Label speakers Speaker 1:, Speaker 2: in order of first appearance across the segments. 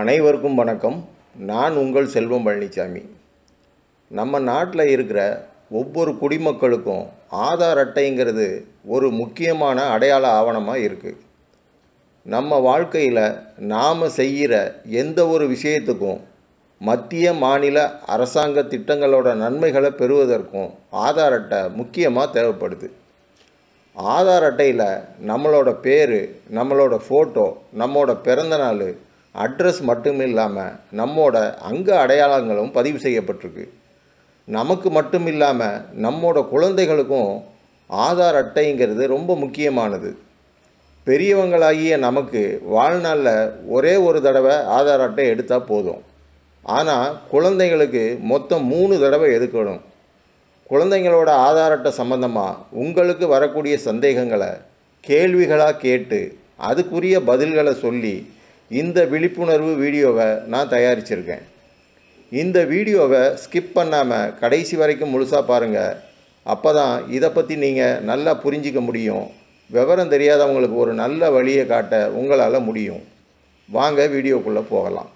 Speaker 1: அனைவருக்கும் வணக்கம் நான் உங்கள் செல்வம் பழனிசாமி நம்ம நாட்டில் இருக்கிற ஒவ்வொரு குடிமக்களுக்கும் ஆதார் அட்டைங்கிறது ஒரு முக்கியமான அடையாள ஆவணமாக இருக்குது நம்ம வாழ்க்கையில் நாம் செய்கிற எந்த ஒரு விஷயத்துக்கும் மத்திய மாநில அரசாங்க திட்டங்களோட நன்மைகளை பெறுவதற்கும் ஆதார் அட்டை முக்கியமாக தேவைப்படுது ஆதார் அட்டையில் நம்மளோட பேர் நம்மளோட ஃபோட்டோ நம்மளோட பிறந்தநாள் அட்ரஸ் மட்டும் இல்லாமல் நம்மோட அங்க அடையாளங்களும் பதிவு செய்யப்பட்டிருக்கு நமக்கு மட்டும் இல்லாமல் நம்மோட குழந்தைகளுக்கும் ஆதார் அட்டைங்கிறது ரொம்ப முக்கியமானது பெரியவங்களாகிய நமக்கு வாழ்நாளில் ஒரே ஒரு தடவை ஆதார் அட்டை எடுத்தால் போதும் ஆனால் குழந்தைகளுக்கு மொத்தம் மூணு தடவை எடுக்கணும் குழந்தைங்களோட ஆதார் அட்டை சம்மந்தமாக உங்களுக்கு வரக்கூடிய சந்தேகங்களை கேள்விகளாக கேட்டு அதுக்குரிய பதில்களை சொல்லி இந்த விழிப்புணர்வு வீடியோவை நான் தயாரிச்சிருக்கேன் இந்த வீடியோவை ஸ்கிப் பண்ணாமல் கடைசி வரைக்கும் முழுசாக பாருங்கள் அப்போ தான் இதை பற்றி நீங்கள் நல்லா புரிஞ்சிக்க முடியும் விவரம் தெரியாதவங்களுக்கு ஒரு நல்ல வழியை காட்ட உங்களால் முடியும் வாங்க வீடியோக்குள்ளே போகலாம்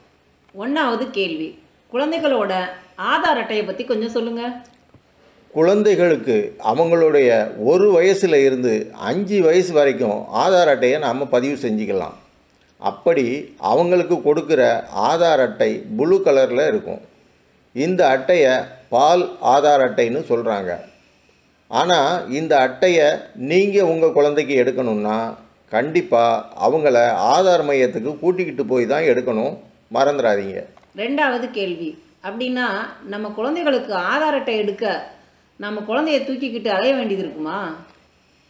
Speaker 2: ஒன்றாவது கேள்வி குழந்தைகளோட ஆதார் அட்டையை பற்றி கொஞ்சம் சொல்லுங்கள்
Speaker 1: குழந்தைகளுக்கு அவங்களுடைய ஒரு வயசில் இருந்து அஞ்சு வயசு வரைக்கும் ஆதார் அட்டையை நாம் பதிவு செஞ்சுக்கலாம் அப்படி அவங்களுக்கு கொடுக்குற ஆதார் அட்டை ப்ளூ கலரில் இருக்கும் இந்த அட்டையை பால் ஆதார் அட்டைன்னு சொல்கிறாங்க ஆனால் இந்த அட்டையை நீங்கள் உங்கள் குழந்தைக்கு எடுக்கணும்னா கண்டிப்பாக அவங்கள ஆதார் மையத்துக்கு கூட்டிக்கிட்டு போய் தான் எடுக்கணும் மறந்துடாதீங்க
Speaker 2: ரெண்டாவது கேள்வி அப்படின்னா நம்ம குழந்தைகளுக்கு ஆதார் அட்டை எடுக்க நம்ம குழந்தைய தூக்கிக்கிட்டு அலைய வேண்டியது இருக்குமா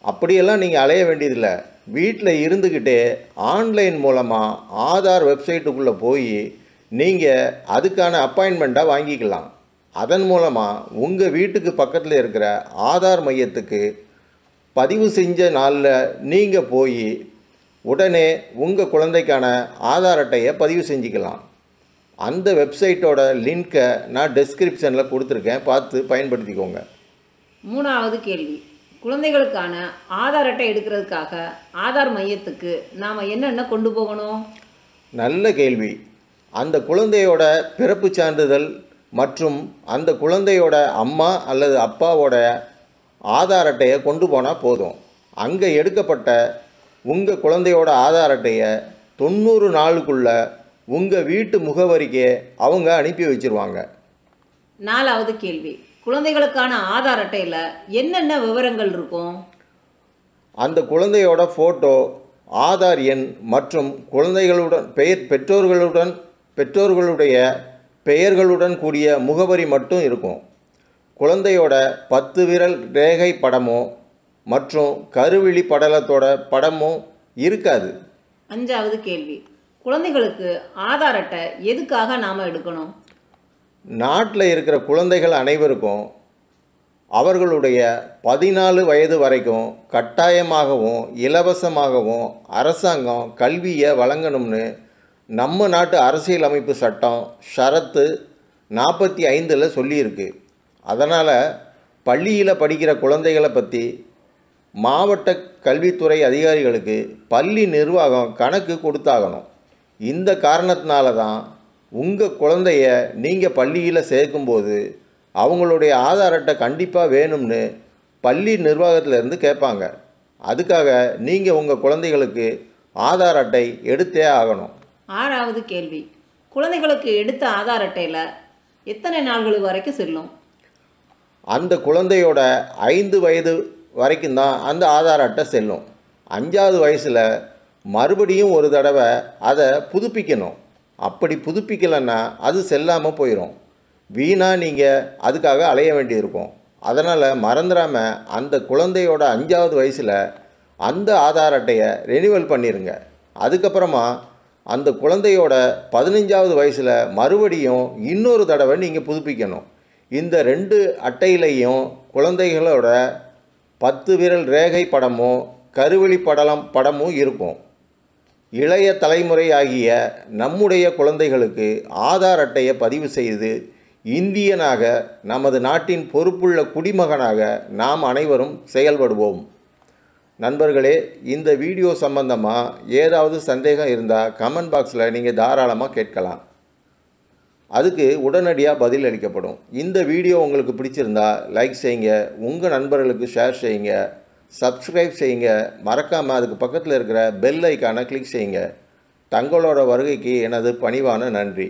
Speaker 1: அப்படியெல்லாம் நீங்கள் அலைய வேண்டியதில்லை வீட்டில் இருந்துக்கிட்டே ஆன்லைன் மூலமாக ஆதார் வெப்சைட்டுக்குள்ளே போய் நீங்கள் அதுக்கான அப்பாயின்மெண்ட்டாக வாங்கிக்கலாம் அதன் மூலமாக உங்கள் வீட்டுக்கு பக்கத்தில் இருக்கிற ஆதார் மையத்துக்கு பதிவு செஞ்ச நாளில் நீங்கள் போய் உடனே உங்கள் குழந்தைக்கான ஆதார் அட்டையை பதிவு செஞ்சுக்கலாம் அந்த வெப்சைட்டோட லிங்க்கை நான் டெஸ்கிரிப்ஷனில் கொடுத்துருக்கேன் பார்த்து பயன்படுத்திக்கோங்க
Speaker 2: மூணாவது கேள்வி குழந்தைகளுக்கான ஆதார் அட்டை எடுக்கிறதுக்காக ஆதார் மையத்துக்கு நாம் என்னென்ன கொண்டு போகணும்
Speaker 1: நல்ல கேள்வி அந்த குழந்தையோட பிறப்பு சான்றிதழ் மற்றும் அந்த குழந்தையோட அம்மா அல்லது அப்பாவோட ஆதார் அட்டையை கொண்டு போனால் போதும் அங்கே எடுக்கப்பட்ட உங்கள் குழந்தையோட ஆதார் அட்டையை தொண்ணூறு நாளுக்குள்ள உங்கள் வீட்டு முகவரிக்கு அவங்க அனுப்பி வச்சுருவாங்க
Speaker 2: நாலாவது கேள்வி குழந்தைகளுக்கான ஆதார் அட்டையில் என்னென்ன விவரங்கள் இருக்கும்
Speaker 1: அந்த குழந்தையோட ஃபோட்டோ ஆதார் எண் மற்றும் குழந்தைகளுடன் பெயர் பெற்றோர்களுடன் பெற்றோர்களுடைய பெயர்களுடன் கூடிய முகவரி மட்டும் இருக்கும் குழந்தையோட பத்து விரல் ரேகை படமோ மற்றும் கருவிழி படலத்தோட படமும் இருக்காது
Speaker 2: அஞ்சாவது கேள்வி குழந்தைகளுக்கு ஆதார் அட்டை எதுக்காக நாம் எடுக்கணும்
Speaker 1: நாட்டில் இருக்கிற குழந்தைகள் அனைவருக்கும் அவர்களுடைய பதினாலு வயது வரைக்கும் கட்டாயமாகவும் இலவசமாகவும் அரசாங்கம் கல்வியை வழங்கணும்னு நம்ம நாட்டு அரசியலமைப்பு சட்டம் ஷரத்து நாற்பத்தி ஐந்தில் சொல்லியிருக்கு அதனால் பள்ளியில் படிக்கிற குழந்தைகளை பற்றி மாவட்ட கல்வித்துறை அதிகாரிகளுக்கு பள்ளி நிர்வாகம் கணக்கு கொடுத்தாகணும் இந்த காரணத்தினால தான் உங்கள் குழந்தைய நீங்கள் பள்ளியில் சேர்க்கும்போது அவங்களுடைய ஆதார் அட்டை கண்டிப்பாக வேணும்னு பள்ளி நிர்வாகத்திலேருந்து கேட்பாங்க அதுக்காக நீங்கள் உங்கள் குழந்தைகளுக்கு ஆதார் அட்டை எடுத்தே ஆகணும்
Speaker 2: ஆறாவது கேள்வி குழந்தைகளுக்கு எடுத்த ஆதார் அட்டையில் எத்தனை நாள்கள் வரைக்கும் செல்லும்
Speaker 1: அந்த குழந்தையோட ஐந்து வயது வரைக்கும் தான் அந்த ஆதார் அட்டை செல்லும் அஞ்சாவது வயசில் மறுபடியும் ஒரு தடவை அதை புதுப்பிக்கணும் அப்படி புதுப்பிக்கலைன்னா அது செல்லாமல் போயிடும் வீணாக நீங்கள் அதுக்காக அலைய வேண்டியிருக்கும் அதனால் மறந்துடாமல் அந்த குழந்தையோட அஞ்சாவது வயசில் அந்த ஆதார் அட்டையை ரெனிவல் பண்ணிடுங்க அதுக்கப்புறமா அந்த குழந்தையோட பதினஞ்சாவது வயசில் மறுபடியும் இன்னொரு தடவை நீங்கள் புதுப்பிக்கணும் இந்த ரெண்டு அட்டையிலையும் குழந்தைகளோட பத்து விரல் ரேகை படமும் கருவெளி படலம் படமும் இருக்கும் இளைய தலைமுறை ஆகிய நம்முடைய குழந்தைகளுக்கு ஆதார் அட்டையை பதிவு செய்து இந்தியனாக நமது நாட்டின் பொறுப்புள்ள குடிமகனாக நாம் அனைவரும் செயல்படுவோம் நண்பர்களே இந்த வீடியோ சம்பந்தமாக ஏதாவது சந்தேகம் இருந்தால் கமெண்ட் பாக்ஸில் நீங்கள் தாராளமாக கேட்கலாம் அதுக்கு உடனடியாக பதில் அளிக்கப்படும் இந்த வீடியோ உங்களுக்கு பிடிச்சிருந்தா லைக் செய்யுங்க உங்கள் நண்பர்களுக்கு ஷேர் செய்யுங்க சப்ஸ்கிரைப் செய்யுங்க மறக்காமல் அதுக்கு பக்கத்தில் இருக்கிற பெல் ஐக்கானை கிளிக் செய்யுங்க தங்களோட வருகைக்கு எனது பணிவான நன்றி